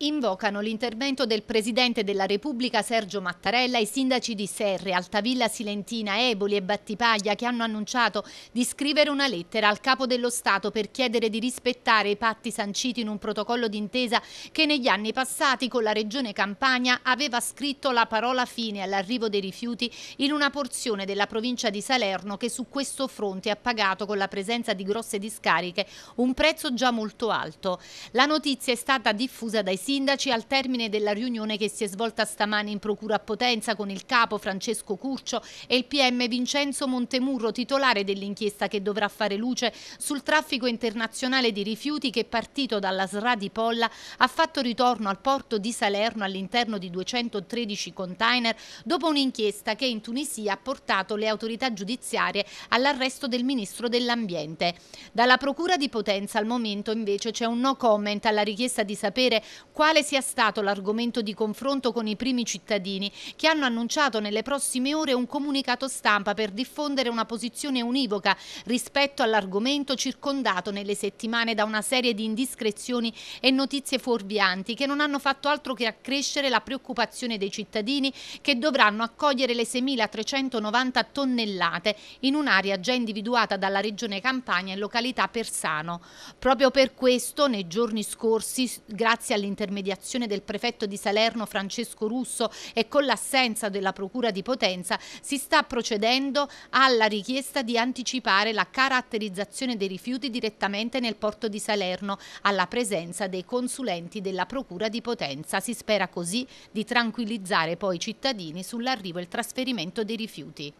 Invocano l'intervento del Presidente della Repubblica Sergio Mattarella i sindaci di Serre, Altavilla Silentina, Eboli e Battipaglia che hanno annunciato di scrivere una lettera al Capo dello Stato per chiedere di rispettare i patti sanciti in un protocollo d'intesa che negli anni passati con la Regione Campania aveva scritto la parola fine all'arrivo dei rifiuti in una porzione della provincia di Salerno che su questo fronte ha pagato con la presenza di grosse discariche un prezzo già molto alto. La notizia è stata diffusa dai sindaci al termine della riunione che si è svolta stamani in procura a Potenza con il capo Francesco Curcio e il PM Vincenzo Montemurro, titolare dell'inchiesta che dovrà fare luce sul traffico internazionale di rifiuti che partito dalla SRA di Polla ha fatto ritorno al porto di Salerno all'interno di 213 container dopo un'inchiesta che in Tunisia ha portato le autorità giudiziarie all'arresto del ministro dell'Ambiente. Dalla procura di Potenza al momento invece c'è un no comment alla richiesta di sapere quale sia stato l'argomento di confronto con i primi cittadini che hanno annunciato nelle prossime ore un comunicato stampa per diffondere una posizione univoca rispetto all'argomento circondato nelle settimane da una serie di indiscrezioni e notizie fuorvianti che non hanno fatto altro che accrescere la preoccupazione dei cittadini che dovranno accogliere le 6.390 tonnellate in un'area già individuata dalla Regione Campania in località Persano. Proprio per questo, nei giorni scorsi, grazie all'intervento l'intermediazione del prefetto di Salerno Francesco Russo e con l'assenza della Procura di Potenza, si sta procedendo alla richiesta di anticipare la caratterizzazione dei rifiuti direttamente nel porto di Salerno, alla presenza dei consulenti della Procura di Potenza. Si spera così di tranquillizzare poi i cittadini sull'arrivo e il trasferimento dei rifiuti.